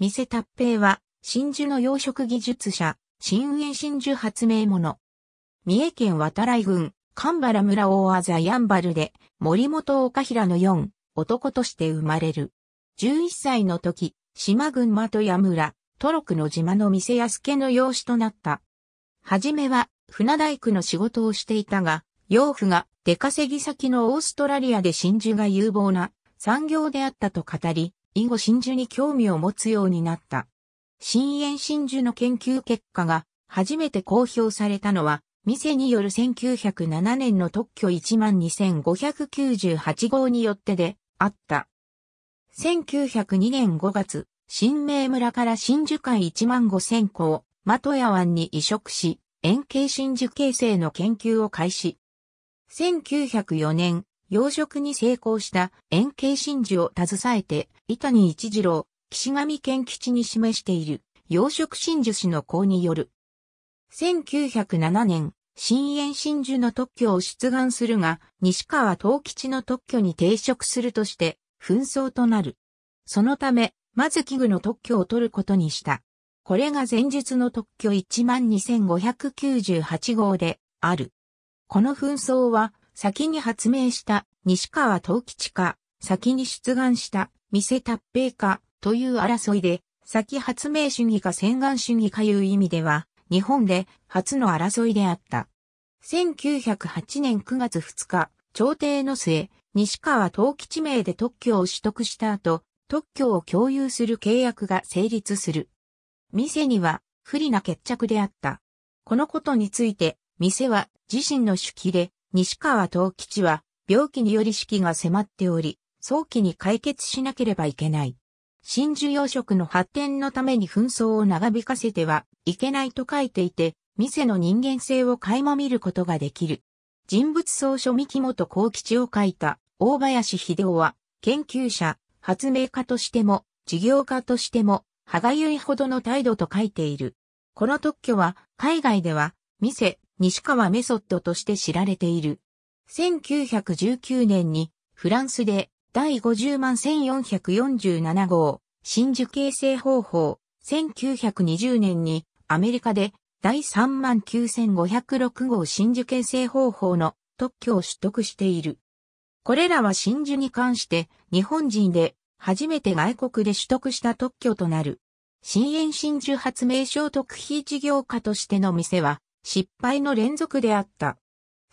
店達平は、真珠の養殖技術者、新園真珠発明者。三重県渡来郡、神原村大技ヤンバルで、森本岡平の4、男として生まれる。11歳の時、島群馬と矢村、トロクの島の店屋助の養子となった。はじめは、船大工の仕事をしていたが、養父が出稼ぎ先のオーストラリアで真珠が有望な産業であったと語り、以後真珠に興味を持つようになった。深淵真珠の研究結果が初めて公表されたのは、店による1907年の特許12598号によってであった。1902年5月、新名村から真珠海15000個を的屋湾に移植し、円形真珠形成の研究を開始。1904年、養殖に成功した円形真珠を携えて、伊谷一次郎、岸上県吉に示している養殖真珠師の項による。1907年、新円真珠の特許を出願するが、西川東吉の特許に抵触するとして、紛争となる。そのため、まず器具の特許を取ることにした。これが前述の特許12598号である。この紛争は先に発明した西川東吉か、先に出願した店達平かという争いで、先発明主義か洗顔主義かいう意味では、日本で初の争いであった。1908年9月2日、朝廷の末、西川東吉名で特許を取得した後、特許を共有する契約が成立する。店には不利な決着であった。このことについて、店は自身の手記で西川藤吉は病気により死期が迫っており、早期に解決しなければいけない。真珠養殖の発展のために紛争を長引かせてはいけないと書いていて、店の人間性を垣間見ることができる。人物総書三木本幸吉を書いた大林秀夫は、研究者、発明家としても、事業家としても、歯がゆいほどの態度と書いている。この特許は、海外では、店、西川メソッドとして知られている。1919年にフランスで第50万1447号真珠形成方法、1920年にアメリカで第3万9506号真珠形成方法の特許を取得している。これらは真珠に関して日本人で初めて外国で取得した特許となる。新園真珠発明賞特費事業家としての店は失敗の連続であった。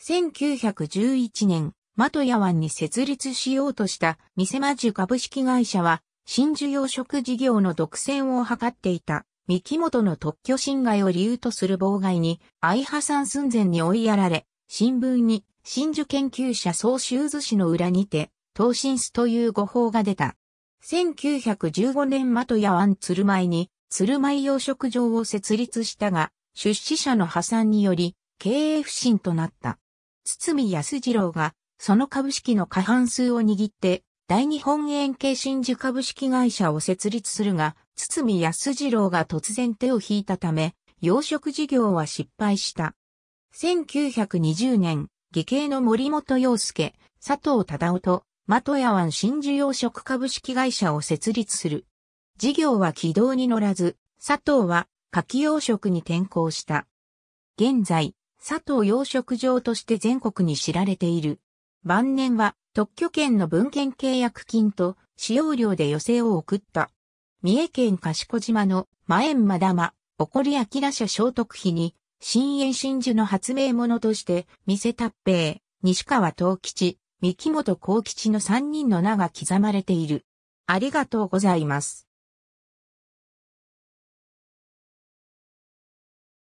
1911年、マトヤ湾に設立しようとしたミセマジュ株式会社は、真珠養殖事業の独占を図っていた、三木本の特許侵害を理由とする妨害に、相破産寸前に追いやられ、新聞に、真珠研究者総集図紙の裏にて、東進スという誤報が出た。1915年マトヤ湾鶴舞に、鶴舞養殖場を設立したが、出資者の破産により経営不振となった。堤康次郎がその株式の過半数を握って大日本円形真珠株式会社を設立するが、堤康次郎が突然手を引いたため、養殖事業は失敗した。1920年、義兄の森本洋介、佐藤忠夫と、的屋湾真珠養殖株式会社を設立する。事業は軌道に乗らず、佐藤は柿養殖に転向した。現在、佐藤養殖場として全国に知られている。晩年は特許権の文献契約金と使用料で寄せを送った。三重県賢島の前エまだ玉、おこりあきら社聖徳碑に、新園真珠の発明者として、三瀬達平、西川東吉、三木本幸吉の三人の名が刻まれている。ありがとうございます。